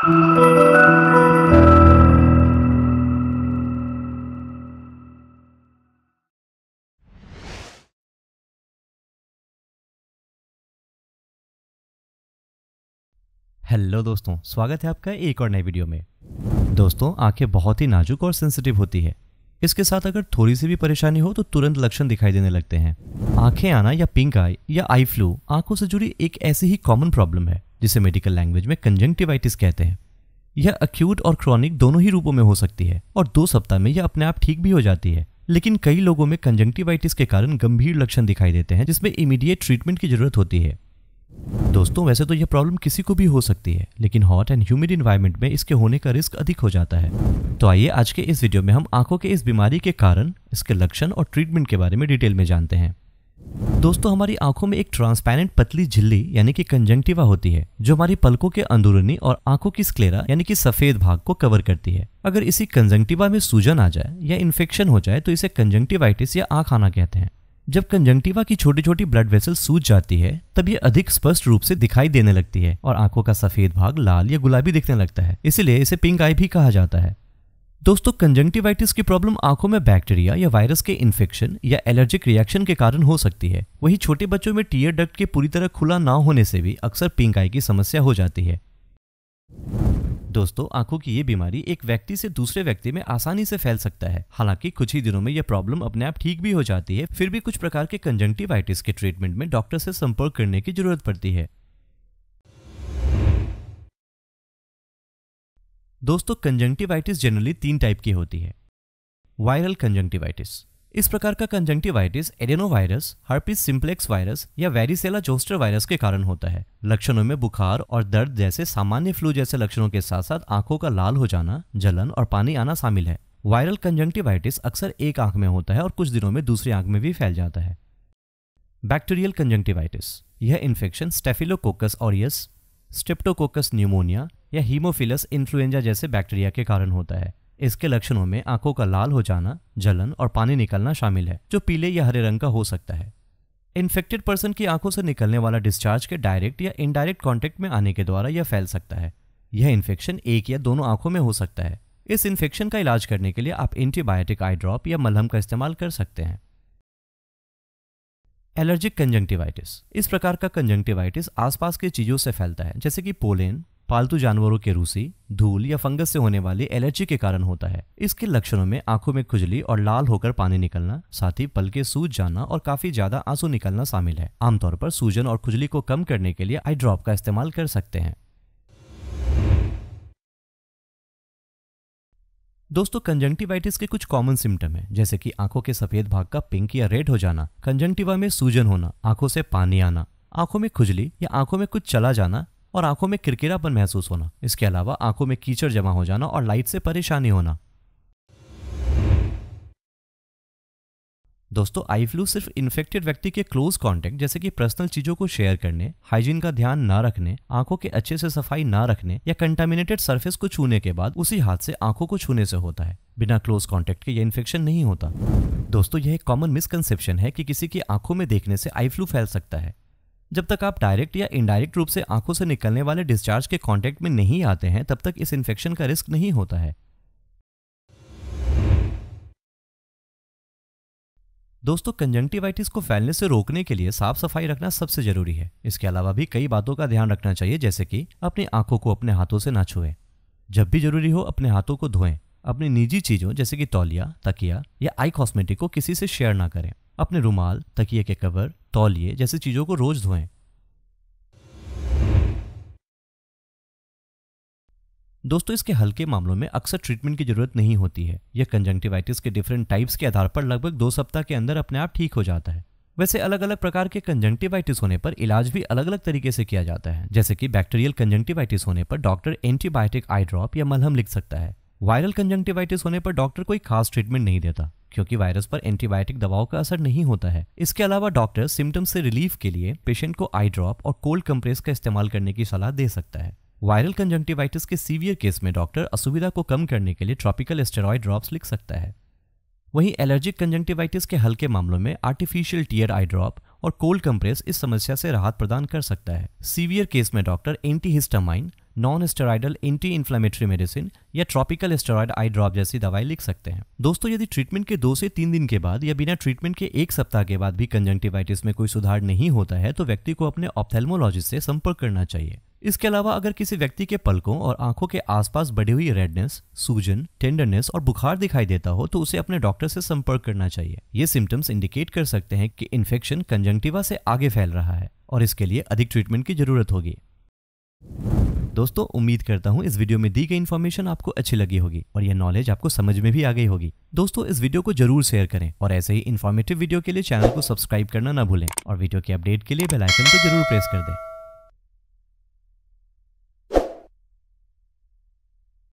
hello दोस्तों स्वागत है आपका एक और नए वीडियो में दोस्तों आंखें बहुत ही नाजुक और सेंसिटिव होती है इसके साथ अगर थोड़ी सी भी परेशानी हो तो तुरंत लक्षण दिखाई देने लगते हैं आंखें आना या पिंक आई या आई फ्लू आंखों से जुड़ी एक ऐसी ही कॉमन प्रॉब्लम है जिसे मेडिकल लैंग्वेज में कंजंक्टिवाइटिस कहते हैं यह अक्यूट और क्रॉनिक दोनों ही रूपों में हो सकती है और दो सप्ताह में यह अपने आप ठीक भी हो जाती है लेकिन कई लोगों में कंजंक्टिवाइटिस के कारण गंभीर लक्षण दिखाई देते हैं जिसमें इमीडिएट ट्रीटमेंट की जरूरत होती है दोस्तों वैसे तो यह प्रॉब्लम किसी को भी हो सकती है लेकिन हॉट एंड ह्यूमिड इन्वायरमेंट में इसके होने का रिस्क अधिक हो जाता है तो आइए आज के इस वीडियो में हम आंखों के इस बीमारी के कारण इसके लक्षण और ट्रीटमेंट के बारे में डिटेल में जानते हैं दोस्तों हमारी आंखों में एक ट्रांसपेरेंट पतली झिल्ली यानी कि कंजंक्टिवा होती है जो हमारी पलकों के अंदरूनी और आंखों की स्क्लेरा यानी कि सफेद भाग को कवर करती है अगर इसी कंजंक्टिवा में सूजन आ जाए या इन्फेक्शन हो जाए तो इसे कंजंक्टिवाइटिस या आंख आना कहते हैं जब कंजंक्टिवा की छोटी छोटी ब्लड वेसल सूज जाती है तब ये अधिक स्पष्ट रूप से दिखाई देने लगती है और आंखों का सफेद भाग लाल या गुलाबी दिखने लगता है इसीलिए इसे पिंक आई भी कहा जाता है दोस्तों कंजंक्टिवाइटिस की प्रॉब्लम आंखों में बैक्टीरिया या वायरस के इन्फेक्शन या एलर्जिक रिएक्शन के कारण हो सकती है वहीं छोटे बच्चों में टीयर डक्ट के पूरी तरह खुला ना होने से भी अक्सर पिंक आई की समस्या हो जाती है दोस्तों आंखों की ये बीमारी एक व्यक्ति से दूसरे व्यक्ति में आसानी से फैल सकता है हालांकि कुछ ही दिनों में यह प्रॉब्लम अपने आप ठीक भी हो जाती है फिर भी कुछ प्रकार के कंजंक्टिवाइटिस के ट्रीटमेंट में डॉक्टर से संपर्क करने की जरूरत पड़ती है दोस्तों कंजंक्टिवाइटिस जनरली तीन टाइप की होती है वायरल कंजंक्टिवाइटिस इस प्रकार का conjunctivitis virus herpes simplex virus या वेरिसेला जोस्टर वायरस के कारण होता है लक्षणों में बुखार और दर्द जैसे सामान्य फ्लू जैसे लक्षणों के साथ साथ आंखों का लाल हो जाना जलन और पानी आना शामिल है वायरल कंजंक्टिवाइटिस अक्सर एक आंख में होता है और कुछ दिनों में दूसरी आंख में भी फैल जाता है बैक्टीरियल कंजंक्टिवाइटिस यह infection Staphylococcus aureus Streptococcus pneumoniae या हीमोफिलस इन्फ्लुएंजा जैसे बैक्टीरिया के कारण होता है इसके लक्षणों में आंखों का लाल हो जाना जलन और पानी निकलना शामिल है जो पीले या हरे रंग का हो सकता है इन्फेक्टेड पर्सन की आंखों से निकलने वाला डिस्चार्ज के डायरेक्ट या इनडायरेक्ट कॉन्टेक्ट में आने के द्वारा यह फैल सकता है यह इन्फेक्शन एक या दोनों आंखों में हो सकता है इस इन्फेक्शन का इलाज करने के लिए आप एंटीबायोटिक आई ड्रॉप या मलहम का इस्तेमाल कर सकते हैं एलर्जिक कंजंक्टिवाइटिस इस प्रकार का कंजंक्टिवाइटिस आसपास की चीज़ों से फैलता है जैसे कि पोलेन पालतू जानवरों के रूसी धूल या फंगस से होने वाली एलर्जी के कारण होता है इसके लक्षणों में आंखों में खुजली और लाल होकर पानी निकलना साथ ही पलके सूज जाना और काफी ज्यादा आंसू निकलना शामिल है आमतौर पर सूजन और खुजली को कम करने के लिए आई ड्रॉप का इस्तेमाल कर सकते हैं दोस्तों कंजंक्टिवाइटिस के कुछ कॉमन सिम्टम हैं जैसे कि आंखों के सफेद भाग का पिंक या रेड हो जाना कंजंक्टिवा में सूजन होना आंखों से पानी आना आंखों में खुजली या आंखों में कुछ चला जाना और आंखों में किरकिरापन महसूस होना इसके अलावा आंखों में कीचड़ जमा हो जाना और लाइट से परेशानी होना दोस्तों आई फ्लू सिर्फ इन्फेक्टेड व्यक्ति के क्लोज कांटेक्ट जैसे कि पर्सनल चीजों को शेयर करने हाइजीन का ध्यान ना रखने आंखों के अच्छे से सफाई ना रखने या कंटामिनेटेड सरफेस को छूने के बाद उसी हाथ से आंखों को छूने से होता है बिना क्लोज कांटेक्ट के यह इन्फेक्शन नहीं होता दोस्तों यह एक कॉमन मिसकंसेप्शन है कि किसी की आंखों में देखने से आई फ्लू फैल सकता है जब तक आप डायरेक्ट या इनडायरेक्ट रूप से आंखों से निकलने वाले डिस्चार्ज के कांटेक्ट में नहीं आते हैं तब तक इस इन्फेक्शन का रिस्क नहीं होता है दोस्तों कंजंक्टिवाइटिस को फैलने से रोकने के लिए साफ सफाई रखना सबसे जरूरी है इसके अलावा भी कई बातों का ध्यान रखना चाहिए जैसे कि अपनी आंखों को अपने हाथों से ना छुएं जब भी जरूरी हो अपने हाथों को धोएं अपनी निजी चीजों जैसे कि तौलिया तकिया या आई कॉस्मेटिक को किसी से शेयर ना करें अपने रुमाल तकिए के कवर तौलिए जैसी चीज़ों को रोज धोएं दोस्तों इसके हल्के मामलों में अक्सर ट्रीटमेंट की जरूरत नहीं होती है यह कंजंक्टिवाइटिस के डिफरेंट टाइप्स के आधार पर लगभग दो सप्ताह के अंदर अपने आप ठीक हो जाता है वैसे अलग अलग प्रकार के कंजंक्टिवाइटिस होने पर इलाज भी अलग अलग तरीके से किया जाता है जैसे कि बैक्टीरियल कंजंक्टिवाइटिस होने पर डॉक्टर एंटीबायोटिक आई ड्रॉप या मलहम लिख सकता है वायरल कंजंक्टिवाइटिस होने पर डॉक्टर कोई खास ट्रीटमेंट नहीं देता क्योंकि वायरस पर एंटीबायोटिक दवाओं का असर नहीं होता है इसके अलावा डॉक्टर सिम्टम्स से रिलीफ के लिए पेशेंट को आई ड्रॉप और कोल्ड कंप्रेस का इस्तेमाल करने की सलाह दे सकता है वायरल कंजंक्टिवाइटिस के सीवियर केस में डॉक्टर असुविधा को कम करने के लिए ट्रॉपिकल स्टेरॉयड ड्रॉप्स लिख सकता है वहीं एलर्जिक कंजंक्टिवाइटिस के हल्के मामलों में आर्टिफिशियल टीयर आई ड्रॉप और कोल्ड कंप्रेस इस समस्या से राहत प्रदान कर सकता है सीवियर केस में doctor antihistamine non steroidal anti inflammatory medicine या ट्रॉपिकल स्टेराइड आई ड्रॉप जैसी दवाई लिख सकते हैं दोस्तों यदि ट्रीटमेंट के दो से तीन दिन के बाद या बिना ट्रीटमेंट के एक सप्ताह के बाद भी कंजंक्टिवाइटिस में कोई सुधार नहीं होता है तो व्यक्ति को अपने ऑप्थेलमोलॉजिस्ट से संपर्क करना चाहिए इसके अलावा अगर किसी व्यक्ति के पलकों और आंखों के आसपास बढ़ी हुई रेडनेस सूजन टेंडरनेस और बुखार दिखाई देता हो तो उसे अपने डॉक्टर से संपर्क करना चाहिए ये सिम्टम्स इंडिकेट कर सकते हैं कि इन्फेक्शन कंजंक्टिवा से आगे फैल रहा है और इसके लिए अधिक ट्रीटमेंट की जरूरत होगी दोस्तों उम्मीद करता हूँ इस वीडियो में दी गई इन्फॉर्मेशन आपको अच्छी लगी होगी और यह नॉलेज आपको समझ में भी आ गई होगी दोस्तों इस वीडियो को जरूर शेयर करें और ऐसे ही इन्फॉर्मेटिव वीडियो के लिए चैनल को सब्सक्राइब करना न भूलें और वीडियो के अपडेट के लिए बेलाइकन को जरूर प्रेस कर दें